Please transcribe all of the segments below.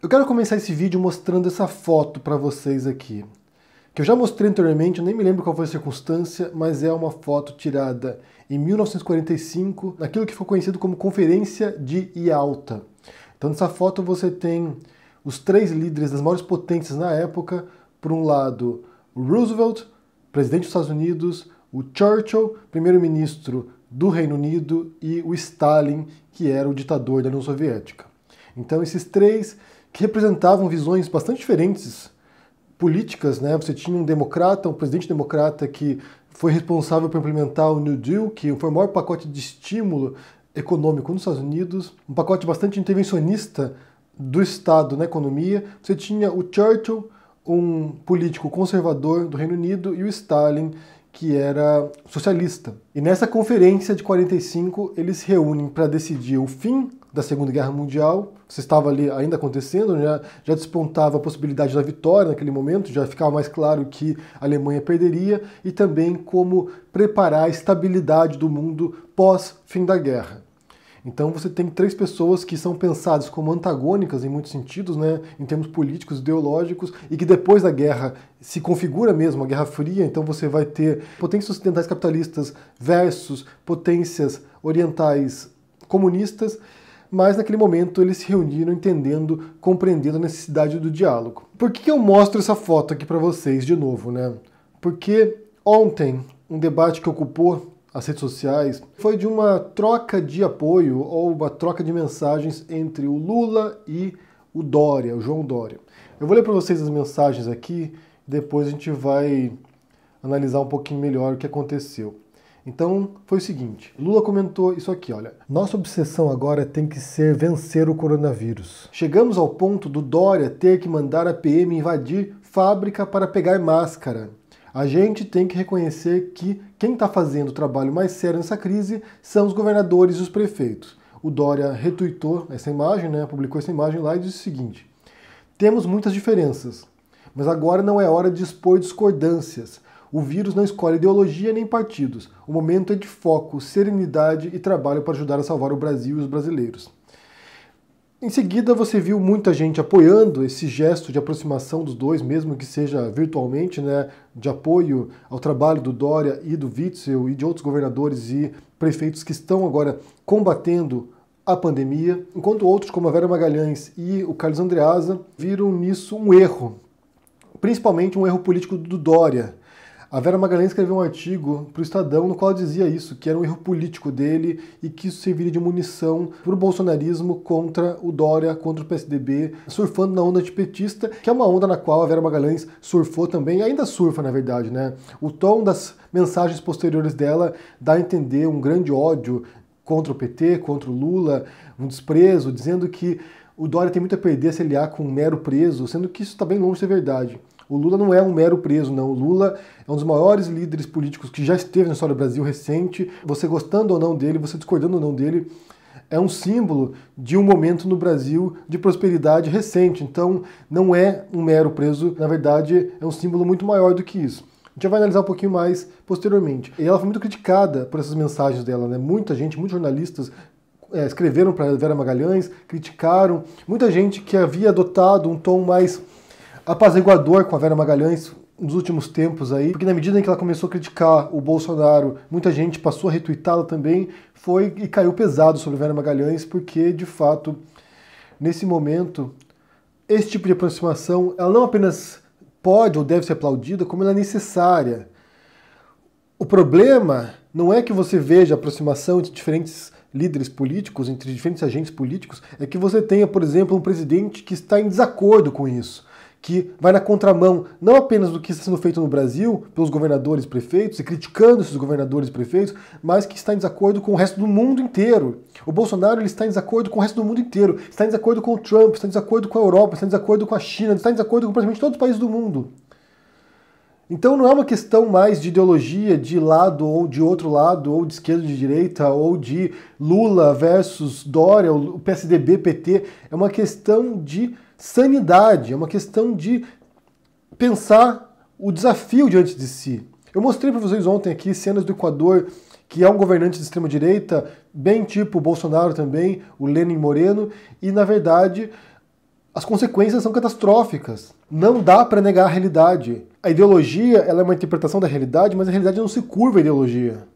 Eu quero começar esse vídeo mostrando essa foto para vocês aqui, que eu já mostrei anteriormente, eu nem me lembro qual foi a circunstância, mas é uma foto tirada em 1945, naquilo que foi conhecido como Conferência de Yalta. Então nessa foto você tem os três líderes das maiores potências na época, por um lado Roosevelt, presidente dos Estados Unidos, o Churchill, primeiro-ministro do Reino Unido, e o Stalin, que era o ditador da União Soviética. Então esses três que representavam visões bastante diferentes políticas, né? Você tinha um democrata, um presidente democrata que foi responsável por implementar o New Deal, que foi o maior pacote de estímulo econômico nos Estados Unidos, um pacote bastante intervencionista do Estado na economia. Você tinha o Churchill, um político conservador do Reino Unido, e o Stalin, que era socialista. E nessa conferência de 45, eles se reúnem para decidir o fim da Segunda Guerra Mundial, você estava ali ainda acontecendo, já, né, já despontava a possibilidade da vitória naquele momento, já ficava mais claro que a Alemanha perderia, e também como preparar a estabilidade do mundo pós-fim da guerra. Então você tem três pessoas que são pensadas como antagônicas em muitos sentidos, né, em termos políticos, ideológicos, e que depois da guerra se configura mesmo a Guerra Fria. Então você vai ter potências ocidentais capitalistas versus potências orientais comunistas mas naquele momento eles se reuniram entendendo, compreendendo a necessidade do diálogo. Por que eu mostro essa foto aqui para vocês de novo, né? Porque ontem um debate que ocupou as redes sociais foi de uma troca de apoio ou uma troca de mensagens entre o Lula e o Dória, o João Dória. Eu vou ler para vocês as mensagens aqui, depois a gente vai analisar um pouquinho melhor o que aconteceu. Então foi o seguinte: Lula comentou isso aqui, olha. Nossa obsessão agora tem que ser vencer o coronavírus. Chegamos ao ponto do Dória ter que mandar a PM invadir fábrica para pegar máscara. A gente tem que reconhecer que quem está fazendo o trabalho mais sério nessa crise são os governadores e os prefeitos. O Dória retuitou essa imagem, né, publicou essa imagem lá e disse o seguinte: Temos muitas diferenças, mas agora não é hora de expor discordâncias o vírus não escolhe ideologia nem partidos. O momento é de foco, serenidade e trabalho para ajudar a salvar o Brasil e os brasileiros. Em seguida, você viu muita gente apoiando esse gesto de aproximação dos dois, mesmo que seja virtualmente, né, de apoio ao trabalho do Dória e do Witzel e de outros governadores e prefeitos que estão agora combatendo a pandemia, enquanto outros, como a Vera Magalhães e o Carlos Andreasa, viram nisso um erro, principalmente um erro político do Dória a Vera Magalhães escreveu um artigo para o Estadão no qual dizia isso, que era um erro político dele e que isso serviria de munição para o bolsonarismo contra o Dória, contra o PSDB, surfando na onda antipetista, que é uma onda na qual a Vera Magalhães surfou também, ainda surfa na verdade, né? O tom das mensagens posteriores dela dá a entender um grande ódio contra o PT, contra o Lula, um desprezo, dizendo que o Dória tem muito a perder se aliar com um mero preso, sendo que isso está bem longe de ser verdade. O Lula não é um mero preso, não. O Lula é um dos maiores líderes políticos que já esteve na história do Brasil recente. Você gostando ou não dele, você discordando ou não dele, é um símbolo de um momento no Brasil de prosperidade recente. Então, não é um mero preso, na verdade, é um símbolo muito maior do que isso. A gente vai analisar um pouquinho mais posteriormente. E ela foi muito criticada por essas mensagens dela, né? Muita gente, muitos jornalistas é, escreveram para Vera Magalhães, criticaram, muita gente que havia adotado um tom mais apaziguador com a Vera Magalhães nos últimos tempos aí, porque na medida em que ela começou a criticar o Bolsonaro, muita gente passou a retweetá-la também, foi e caiu pesado sobre a Vera Magalhães, porque de fato, nesse momento, esse tipo de aproximação, ela não apenas pode ou deve ser aplaudida, como ela é necessária. O problema não é que você veja a aproximação de diferentes líderes políticos, entre diferentes agentes políticos, é que você tenha, por exemplo, um presidente que está em desacordo com isso que vai na contramão não apenas do que está sendo feito no Brasil pelos governadores e prefeitos, e criticando esses governadores e prefeitos, mas que está em desacordo com o resto do mundo inteiro. O Bolsonaro ele está em desacordo com o resto do mundo inteiro, está em desacordo com o Trump, está em desacordo com a Europa, está em desacordo com a China, está em desacordo com praticamente todos os países do mundo. Então não é uma questão mais de ideologia de lado ou de outro lado, ou de esquerda ou de direita, ou de Lula versus Dória, o PSDB, PT. É uma questão de sanidade, é uma questão de pensar o desafio diante de si. Eu mostrei para vocês ontem aqui cenas do Equador, que é um governante de extrema direita, bem tipo o Bolsonaro também, o Lenin Moreno, e na verdade as consequências são catastróficas. Não dá para negar a realidade. A ideologia ela é uma interpretação da realidade, mas a realidade não se curva à ideologia.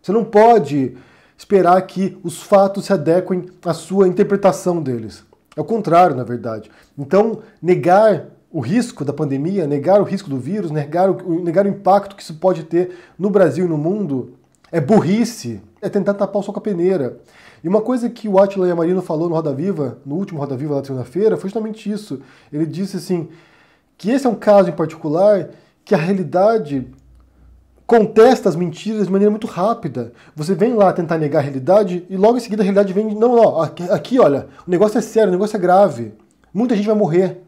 Você não pode esperar que os fatos se adequem à sua interpretação deles. É o contrário, na verdade. Então, negar o risco da pandemia, negar o risco do vírus, negar o, negar o impacto que isso pode ter no Brasil e no mundo, é burrice, é tentar tapar o sol com a peneira. E uma coisa que o Atila Yamarino falou no Roda Viva, no último Roda Viva lá na segunda-feira, foi justamente isso. Ele disse assim, que esse é um caso em particular que a realidade contesta as mentiras de maneira muito rápida. Você vem lá tentar negar a realidade e logo em seguida a realidade vem, não, não, aqui olha, o negócio é sério, o negócio é grave. Muita gente vai morrer.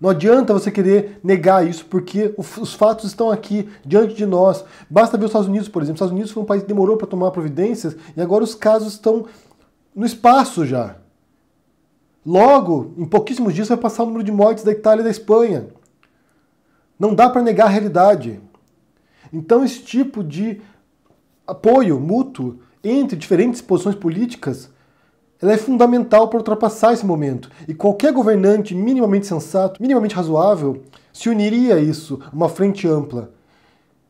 Não adianta você querer negar isso, porque os fatos estão aqui, diante de nós. Basta ver os Estados Unidos, por exemplo. Os Estados Unidos foi um país que demorou para tomar providências e agora os casos estão no espaço já. Logo, em pouquíssimos dias, vai passar o número de mortes da Itália e da Espanha. Não dá para negar a realidade. Então, esse tipo de apoio mútuo entre diferentes posições políticas ela é fundamental para ultrapassar esse momento. E qualquer governante minimamente sensato, minimamente razoável, se uniria a isso, uma frente ampla.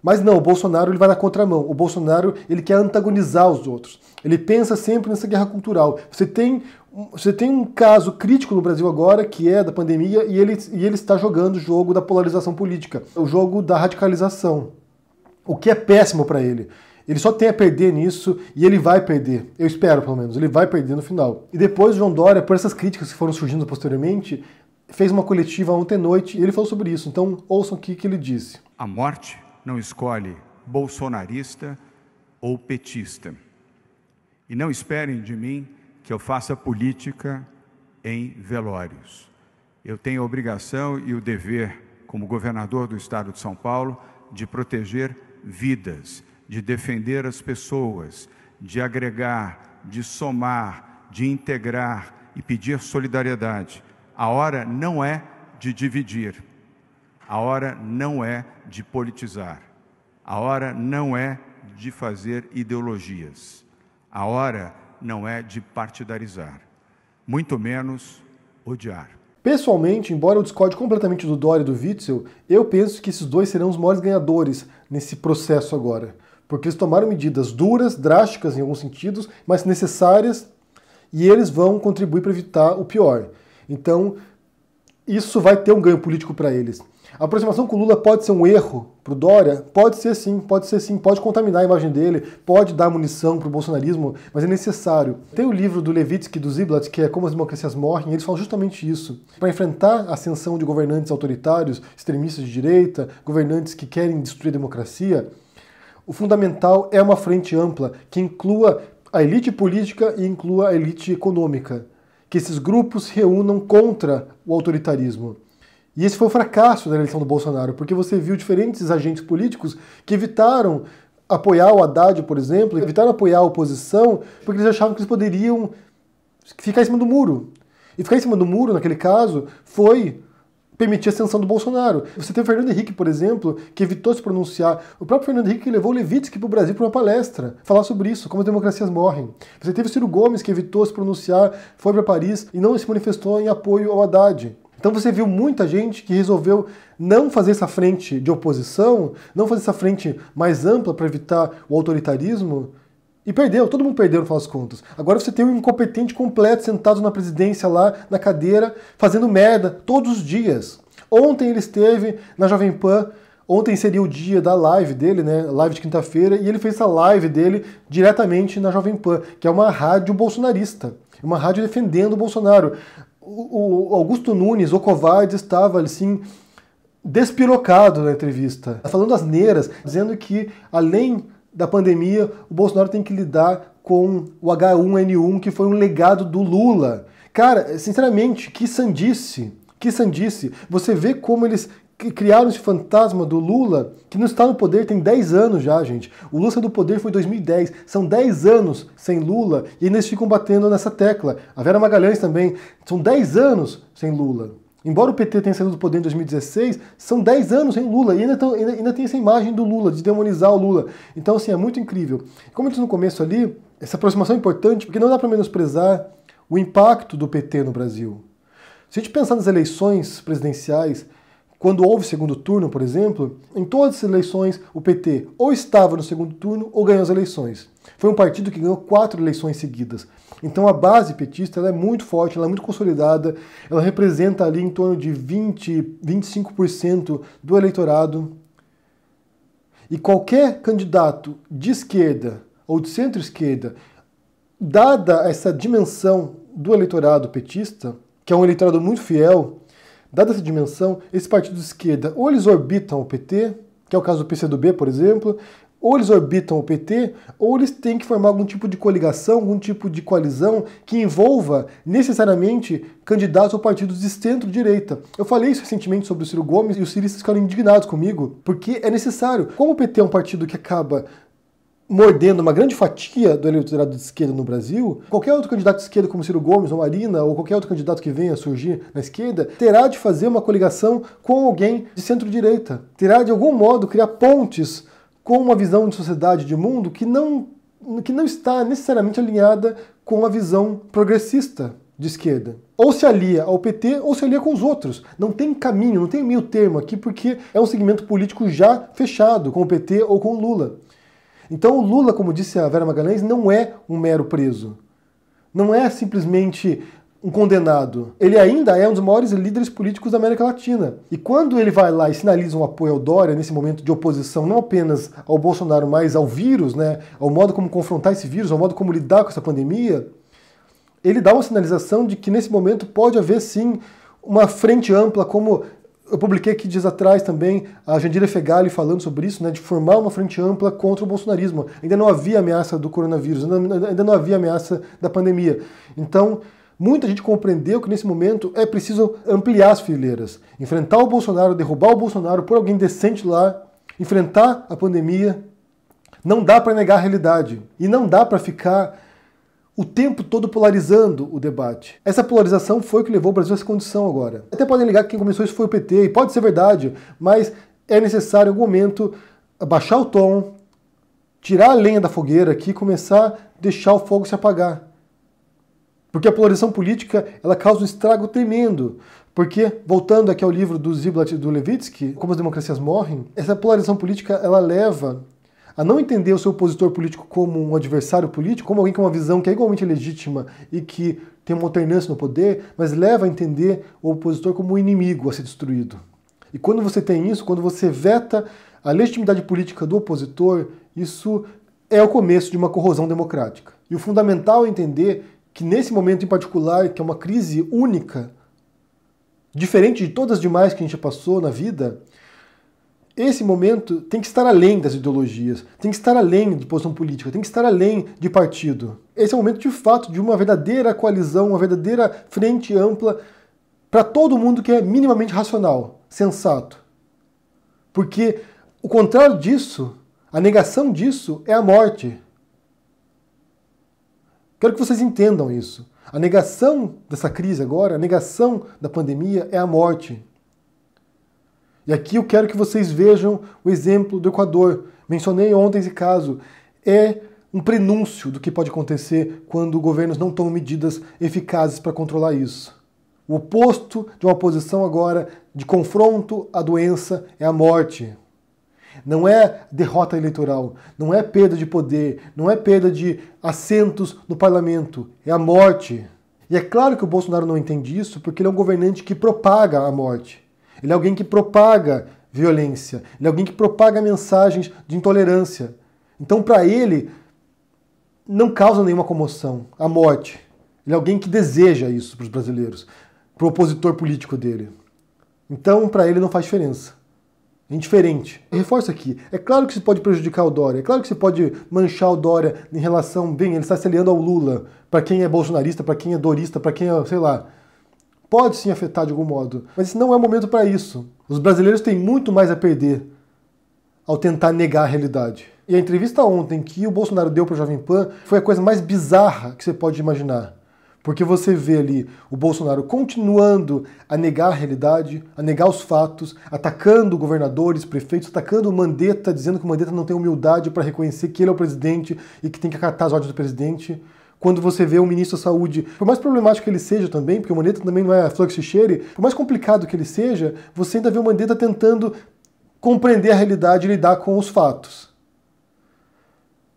Mas não, o Bolsonaro ele vai na contramão. O Bolsonaro ele quer antagonizar os outros. Ele pensa sempre nessa guerra cultural. Você tem, você tem um caso crítico no Brasil agora, que é da pandemia, e ele, e ele está jogando o jogo da polarização política, o jogo da radicalização o que é péssimo para ele. Ele só tem a perder nisso e ele vai perder. Eu espero, pelo menos. Ele vai perder no final. E depois, João Dória, por essas críticas que foram surgindo posteriormente, fez uma coletiva ontem à noite e ele falou sobre isso. Então, ouçam o que, que ele disse. A morte não escolhe bolsonarista ou petista. E não esperem de mim que eu faça política em velórios. Eu tenho a obrigação e o dever, como governador do estado de São Paulo, de proteger vidas, de defender as pessoas, de agregar, de somar, de integrar e pedir solidariedade. A hora não é de dividir. A hora não é de politizar. A hora não é de fazer ideologias. A hora não é de partidarizar, muito menos odiar. Pessoalmente, embora eu discorde completamente do Dória e do Witzel, eu penso que esses dois serão os maiores ganhadores nesse processo agora. Porque eles tomaram medidas duras, drásticas em alguns sentidos, mas necessárias, e eles vão contribuir para evitar o pior. Então, isso vai ter um ganho político para eles. A aproximação com o Lula pode ser um erro para o Dória? Pode ser sim, pode ser sim, pode contaminar a imagem dele, pode dar munição para o bolsonarismo, mas é necessário. Tem o livro do Levitsky e do Ziblatt, que é Como as Democracias Morrem, eles falam justamente isso. Para enfrentar a ascensão de governantes autoritários, extremistas de direita, governantes que querem destruir a democracia, o fundamental é uma frente ampla que inclua a elite política e inclua a elite econômica. Que esses grupos se reúnam contra o autoritarismo. E esse foi o fracasso da eleição do Bolsonaro, porque você viu diferentes agentes políticos que evitaram apoiar o Haddad, por exemplo, evitaram apoiar a oposição, porque eles achavam que eles poderiam ficar em cima do muro. E ficar em cima do muro, naquele caso, foi permitir a ascensão do Bolsonaro. Você tem o Fernando Henrique, por exemplo, que evitou se pronunciar. O próprio Fernando Henrique levou o Levitsky para o Brasil para uma palestra, falar sobre isso, como as democracias morrem. Você teve o Ciro Gomes, que evitou se pronunciar, foi para Paris e não se manifestou em apoio ao Haddad. Então você viu muita gente que resolveu não fazer essa frente de oposição, não fazer essa frente mais ampla para evitar o autoritarismo. E perdeu, todo mundo perdeu no final das contas. Agora você tem um incompetente completo sentado na presidência lá, na cadeira, fazendo merda todos os dias. Ontem ele esteve na Jovem Pan, ontem seria o dia da live dele, né? Live de quinta-feira, e ele fez essa live dele diretamente na Jovem Pan, que é uma rádio bolsonarista. Uma rádio defendendo o Bolsonaro o, Augusto Nunes, o covarde, estava assim despirocado na entrevista, tá falando asneiras, dizendo que além da pandemia, o Bolsonaro tem que lidar com o H1N1, que foi um legado do Lula. Cara, sinceramente, que sandice, que sandice. Você vê como eles criaram esse fantasma do Lula, que não está no poder tem 10 anos já, gente. O Lula saiu do poder foi em 2010. São 10 anos sem Lula e eles ficam batendo nessa tecla. A Vera Magalhães também. São 10 anos sem Lula. Embora o PT tenha saído do poder em 2016, são 10 anos sem Lula e ainda, tão, ainda, ainda tem essa imagem do Lula, de demonizar o Lula. Então, assim, é muito incrível. Como eu disse no começo ali, essa aproximação é importante porque não dá para menosprezar o impacto do PT no Brasil. Se a gente pensar nas eleições presidenciais quando houve segundo turno, por exemplo, em todas as eleições o PT ou estava no segundo turno ou ganhou as eleições. Foi um partido que ganhou quatro eleições seguidas. Então a base petista é muito forte, ela é muito consolidada, ela representa ali em torno de 20, 25% do eleitorado. E qualquer candidato de esquerda ou de centro-esquerda, dada essa dimensão do eleitorado petista, que é um eleitorado muito fiel, Dada essa dimensão, esses partidos de esquerda ou eles orbitam o PT, que é o caso do PCdoB, por exemplo, ou eles orbitam o PT, ou eles têm que formar algum tipo de coligação, algum tipo de coalizão que envolva necessariamente candidatos ou partidos de centro-direita. Eu falei isso recentemente sobre o Ciro Gomes e os ciristas ficaram indignados comigo, porque é necessário. Como o PT é um partido que acaba mordendo uma grande fatia do eleitorado de esquerda no Brasil, qualquer outro candidato de esquerda, como Ciro Gomes ou Marina, ou qualquer outro candidato que venha surgir na esquerda, terá de fazer uma coligação com alguém de centro-direita. Terá, de algum modo, criar pontes com uma visão de sociedade, de mundo, que não, que não está necessariamente alinhada com a visão progressista de esquerda. Ou se alia ao PT ou se alia com os outros. Não tem caminho, não tem meio termo aqui, porque é um segmento político já fechado com o PT ou com o Lula. Então o Lula, como disse a Vera Magalhães, não é um mero preso. Não é simplesmente um condenado. Ele ainda é um dos maiores líderes políticos da América Latina. E quando ele vai lá e sinaliza um apoio ao Dória nesse momento de oposição, não apenas ao Bolsonaro, mas ao vírus, né, ao modo como confrontar esse vírus, ao modo como lidar com essa pandemia, ele dá uma sinalização de que nesse momento pode haver sim uma frente ampla, como eu publiquei aqui dias atrás também a Jandira Fegali falando sobre isso, né, de formar uma frente ampla contra o bolsonarismo. Ainda não havia ameaça do coronavírus, ainda, ainda não havia ameaça da pandemia. Então, Muita gente compreendeu que nesse momento é preciso ampliar as fileiras, enfrentar o Bolsonaro, derrubar o Bolsonaro por alguém decente lá, enfrentar a pandemia. Não dá para negar a realidade e não dá para ficar o tempo todo polarizando o debate. Essa polarização foi o que levou o Brasil a essa condição agora. Até podem ligar que quem começou isso foi o PT, e pode ser verdade, mas é necessário, em algum momento, baixar o tom, tirar a lenha da fogueira aqui e começar a deixar o fogo se apagar. Porque a polarização política ela causa um estrago tremendo. Porque, voltando aqui ao livro do Ziblatt e do Levitsky, Como as Democracias Morrem, essa polarização política ela leva a não entender o seu opositor político como um adversário político, como alguém com uma visão que é igualmente legítima e que tem uma alternância no poder, mas leva a entender o opositor como um inimigo a ser destruído. E quando você tem isso, quando você veta a legitimidade política do opositor, isso é o começo de uma corrosão democrática. E o fundamental é entender que nesse momento em particular, que é uma crise única, diferente de todas as demais que a gente passou na vida, esse momento tem que estar além das ideologias, tem que estar além de posição política, tem que estar além de partido. Esse é o momento de fato de uma verdadeira coalizão, uma verdadeira frente ampla para todo mundo que é minimamente racional, sensato. Porque o contrário disso, a negação disso, é a morte. Quero que vocês entendam isso. A negação dessa crise agora, a negação da pandemia é a morte. E aqui eu quero que vocês vejam o exemplo do Equador. Mencionei ontem esse caso. É um prenúncio do que pode acontecer quando governos não tomam medidas eficazes para controlar isso. O oposto de uma posição agora de confronto à doença é a morte. Não é derrota eleitoral, não é perda de poder, não é perda de assentos no parlamento, é a morte. E é claro que o Bolsonaro não entende isso porque ele é um governante que propaga a morte. Ele é alguém que propaga violência, ele é alguém que propaga mensagens de intolerância. Então, para ele, não causa nenhuma comoção a morte. Ele é alguém que deseja isso para os brasileiros, para o opositor político dele. Então, para ele, não faz diferença. É indiferente. Eu reforço aqui: é claro que se pode prejudicar o Dória, é claro que se pode manchar o Dória em relação. Bem, ele está se aliando ao Lula, para quem é bolsonarista, para quem é dorista, para quem é, sei lá, pode sim afetar de algum modo, mas não é o momento para isso. Os brasileiros têm muito mais a perder ao tentar negar a realidade. E a entrevista ontem que o Bolsonaro deu para o Jovem Pan foi a coisa mais bizarra que você pode imaginar. Porque você vê ali o Bolsonaro continuando a negar a realidade, a negar os fatos, atacando governadores, prefeitos, atacando o Mandetta, dizendo que o Mandetta não tem humildade para reconhecer que ele é o presidente e que tem que acatar as ordens do presidente quando você vê o ministro da Saúde, por mais problemático que ele seja também, porque o Mandetta também não é fluxo cheire, por mais complicado que ele seja, você ainda vê o Mandetta tentando compreender a realidade e lidar com os fatos.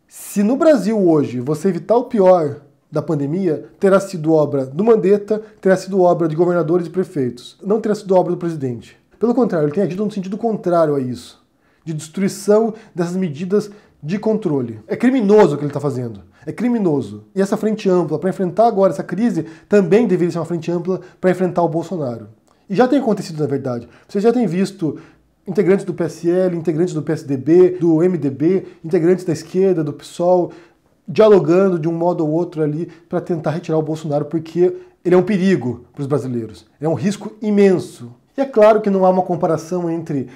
Se no Brasil hoje você evitar o pior da pandemia, terá sido obra do Mandetta, terá sido obra de governadores e prefeitos, não terá sido obra do presidente. Pelo contrário, ele tem agido no sentido contrário a isso, de destruição dessas medidas de controle. É criminoso o que ele está fazendo é criminoso. E essa frente ampla, para enfrentar agora essa crise, também deveria ser uma frente ampla para enfrentar o Bolsonaro. E já tem acontecido, na verdade. Você já tem visto integrantes do PSL, integrantes do PSDB, do MDB, integrantes da esquerda, do PSOL, dialogando de um modo ou outro ali para tentar retirar o Bolsonaro, porque ele é um perigo para os brasileiros. É um risco imenso. E é claro que não há uma comparação entre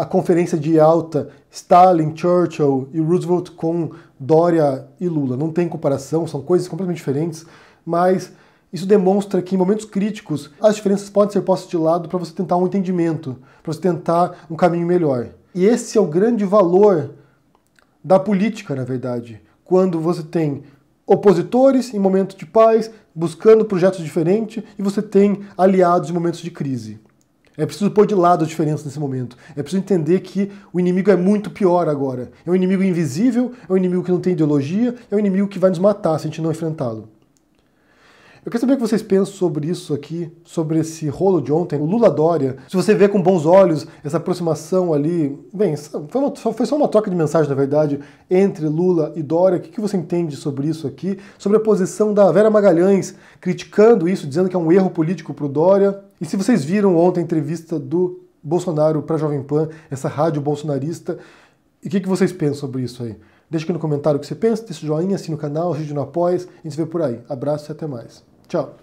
a conferência de alta Stalin, Churchill e Roosevelt com Dória e Lula. Não tem comparação, são coisas completamente diferentes, mas isso demonstra que em momentos críticos as diferenças podem ser postas de lado para você tentar um entendimento, para você tentar um caminho melhor. E esse é o grande valor da política, na verdade, quando você tem opositores em momentos de paz, buscando projetos diferentes, e você tem aliados em momentos de crise. É preciso pôr de lado a diferença nesse momento. É preciso entender que o inimigo é muito pior agora. É um inimigo invisível, é um inimigo que não tem ideologia, é um inimigo que vai nos matar se a gente não enfrentá-lo. Eu quero saber o que vocês pensam sobre isso aqui, sobre esse rolo de ontem, o Lula Dória. Se você vê com bons olhos essa aproximação ali. Bem, foi, uma, foi só uma troca de mensagem, na verdade, entre Lula e Dória. O que, que você entende sobre isso aqui? Sobre a posição da Vera Magalhães criticando isso, dizendo que é um erro político para o Dória. E se vocês viram ontem a entrevista do Bolsonaro para a Jovem Pan, essa rádio bolsonarista, e o que, que vocês pensam sobre isso aí? Deixa aqui no comentário o que você pensa, deixa o joinha, assina o canal, ajude no após, a gente se vê por aí. Abraço e até mais. Tchau!